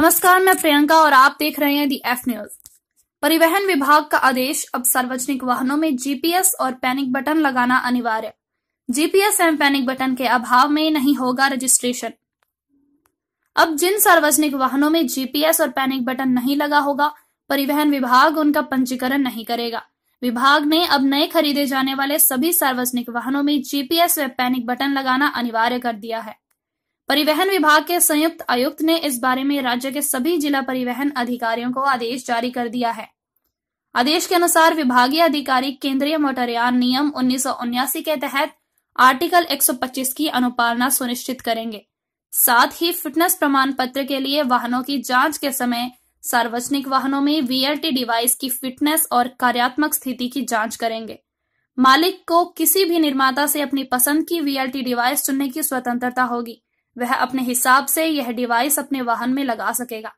नमस्कार मैं प्रियंका और आप देख रहे हैं दी एफ न्यूज परिवहन विभाग का आदेश अब सार्वजनिक वाहनों में जीपीएस और पैनिक बटन लगाना अनिवार्य जीपीएस एवं पैनिक बटन के अभाव में नहीं होगा रजिस्ट्रेशन अब जिन सार्वजनिक वाहनों में जीपीएस और पैनिक बटन नहीं लगा होगा परिवहन विभाग उनका पंजीकरण नहीं करेगा विभाग ने अब नए खरीदे जाने वाले सभी सार्वजनिक वाहनों में जीपीएस व पैनिक बटन लगाना अनिवार्य कर दिया है परिवहन विभाग के संयुक्त आयुक्त ने इस बारे में राज्य के सभी जिला परिवहन अधिकारियों को आदेश जारी कर दिया है आदेश के अनुसार विभागीय अधिकारी केंद्रीय मोटरयान नियम उन्नीस के तहत आर्टिकल 125 की अनुपालना सुनिश्चित करेंगे साथ ही फिटनेस प्रमाण पत्र के लिए वाहनों की जांच के समय सार्वजनिक वाहनों में वीएलटी डिवाइस की फिटनेस और कार्यात्मक स्थिति की जांच करेंगे मालिक को किसी भी निर्माता से अपनी पसंद की वीएलटी डिवाइस चुनने की स्वतंत्रता होगी वह अपने हिसाब से यह डिवाइस अपने वाहन में लगा सकेगा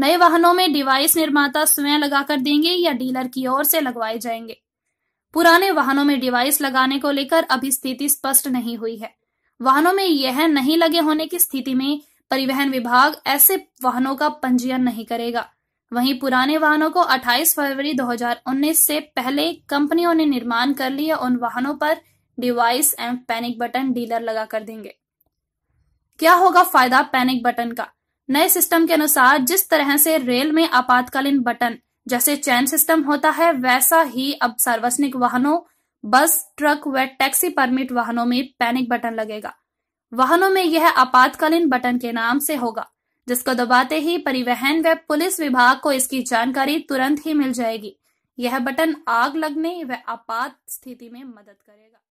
नए वाहनों में डिवाइस निर्माता स्वयं लगाकर देंगे या डीलर की ओर से लगवाए जाएंगे पुराने वाहनों में डिवाइस लगाने को लेकर अभी स्थिति स्पष्ट नहीं हुई है वाहनों में यह नहीं लगे होने की स्थिति में परिवहन विभाग ऐसे वाहनों का पंजीयन नहीं करेगा वहीं पुराने वाहनों को 28 फरवरी 2019 से पहले कंपनियों ने निर्माण कर लिया उन वाहनों पर device and panic button dealer लगा कर देंगे क्या होगा फायदा पैनिक बटन का नए सिस्टम के अनुसार जिस तरह से रेल में आपातकालीन बटन जैसे चैन सिस्टम होता है वैसा ही अब सार्वजनिक वाहनों बस ट्रक व टैक्सी परमिट वाहनों में पैनिक बटन लगेगा वाहनों में यह आपातकालीन बटन के नाम से होगा जिसको दबाते ही परिवहन व पुलिस विभाग को इसकी जानकारी तुरंत ही मिल जाएगी यह बटन आग लगने व आपात स्थिति में मदद करेगा